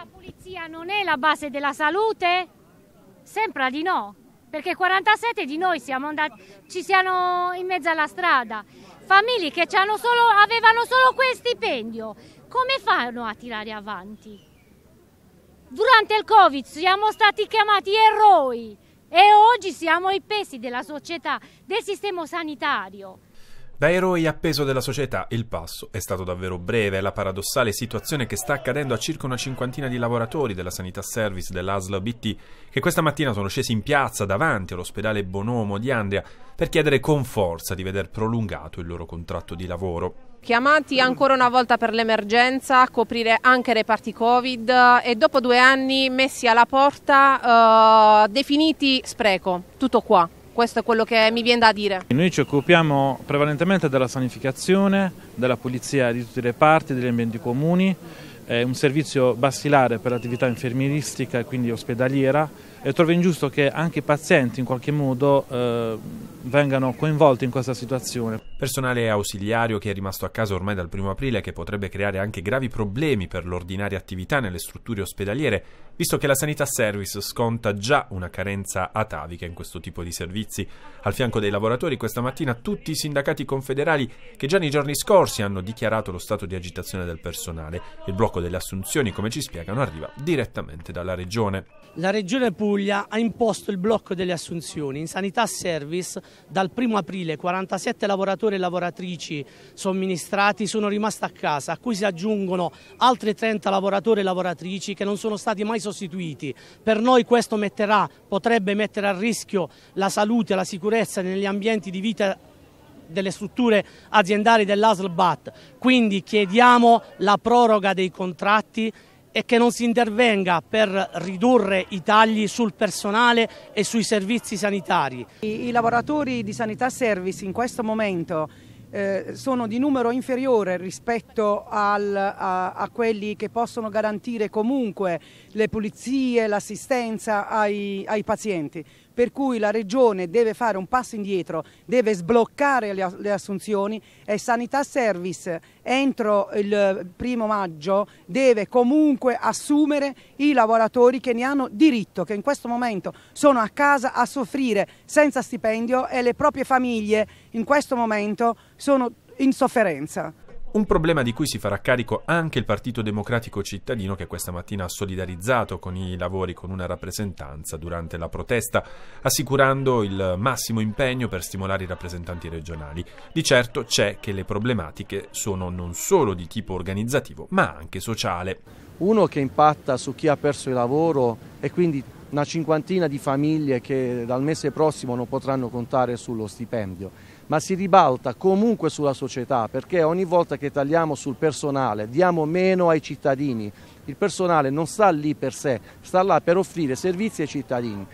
la pulizia non è la base della salute? Sembra di no, perché 47 di noi siamo andati, ci siamo in mezzo alla strada. Famiglie che solo, avevano solo quel stipendio, come fanno a tirare avanti? Durante il Covid siamo stati chiamati eroi e oggi siamo i pesi della società, del sistema sanitario. Da eroi appeso della società, il passo è stato davvero breve. La paradossale situazione che sta accadendo a circa una cinquantina di lavoratori della Sanità Service dell'ASL BT, che questa mattina sono scesi in piazza davanti all'ospedale Bonomo di Andria per chiedere con forza di veder prolungato il loro contratto di lavoro. Chiamati ancora una volta per l'emergenza a coprire anche reparti Covid e dopo due anni messi alla porta, eh, definiti spreco. Tutto qua questo è quello che mi viene da dire. Noi ci occupiamo prevalentemente della sanificazione, della pulizia di tutti i reparti, degli ambienti comuni, è un servizio basilare per l'attività infermieristica e quindi ospedaliera e trovo ingiusto che anche i pazienti in qualche modo eh, vengano coinvolti in questa situazione. Personale ausiliario che è rimasto a casa ormai dal 1 aprile che potrebbe creare anche gravi problemi per l'ordinaria attività nelle strutture ospedaliere, visto che la Sanità Service sconta già una carenza atavica in questo tipo di servizi. Al fianco dei lavoratori questa mattina tutti i sindacati confederali che già nei giorni scorsi hanno dichiarato lo stato di agitazione del personale. Il blocco delle assunzioni, come ci spiegano, arriva direttamente dalla regione. La regione pu- Puglia ha imposto il blocco delle assunzioni. In sanità service dal 1 aprile 47 lavoratori e lavoratrici somministrati sono rimasti a casa, a cui si aggiungono altri 30 lavoratori e lavoratrici che non sono stati mai sostituiti. Per noi questo metterà, potrebbe mettere a rischio la salute e la sicurezza negli ambienti di vita delle strutture aziendali dell'ASL Quindi chiediamo la proroga dei contratti e che non si intervenga per ridurre i tagli sul personale e sui servizi sanitari. I, i lavoratori di Sanità Service in questo momento eh, sono di numero inferiore rispetto al, a, a, quelli che possono garantire comunque le pulizie, l'assistenza ai, ai pazienti per cui la Regione deve fare un passo indietro, deve sbloccare le, assunzioni e Sanità Service entro il primo maggio deve comunque assumere i lavoratori che ne hanno diritto, che in questo momento sono a casa a soffrire senza stipendio e le proprie famiglie in questo momento sono in sofferenza. Un problema di cui si farà carico anche il Partito Democratico Cittadino che questa mattina ha solidarizzato con i lavori con una rappresentanza durante la protesta, assicurando il massimo impegno per stimolare i rappresentanti regionali. Di certo c'è che le problematiche sono non solo di tipo organizzativo ma anche sociale. Uno che impatta su chi ha perso il lavoro e quindi una cinquantina di famiglie che dal mese prossimo non potranno contare sullo stipendio, ma si ribalta comunque sulla società perché ogni volta che tagliamo sul personale diamo meno ai cittadini. Il personale non sta lì per sé, sta là per offrire servizi ai cittadini.